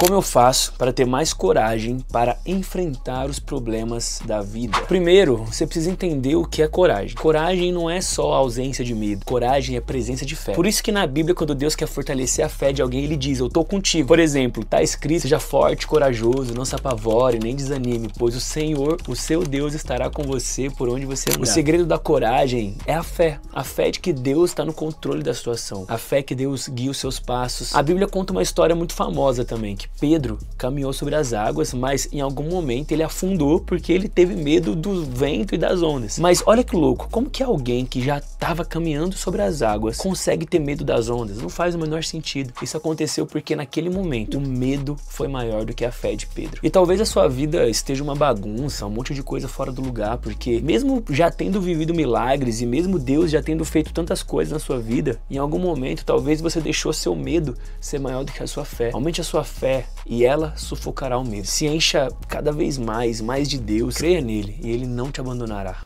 Como eu faço para ter mais coragem para enfrentar os problemas da vida? Primeiro, você precisa entender o que é coragem. Coragem não é só ausência de medo. Coragem é presença de fé. Por isso que na Bíblia, quando Deus quer fortalecer a fé de alguém, ele diz: "Eu tô contigo". Por exemplo, tá escrito: "Seja forte, corajoso, não se apavore, nem desanime, pois o Senhor, o seu Deus, estará com você por onde você andar". O segredo da coragem é a fé. A fé de que Deus está no controle da situação. A fé que Deus guia os seus passos. A Bíblia conta uma história muito famosa também que Pedro caminhou sobre as águas, mas em algum momento ele afundou porque ele teve medo do vento e das ondas. Mas olha que louco, como que alguém que já estava caminhando sobre as águas consegue ter medo das ondas? Não faz o menor sentido. Isso aconteceu porque naquele momento o medo foi maior do que a fé de Pedro. E talvez a sua vida esteja uma bagunça, um monte de coisa fora do lugar, porque mesmo já tendo vivido milagres e mesmo Deus já tendo feito tantas coisas na sua vida, em algum momento talvez você deixou seu medo ser maior do que a sua fé. Aumente a sua fé e ela sufocará o medo. Se encha cada vez mais, mais de Deus. Creia nele e ele não te abandonará.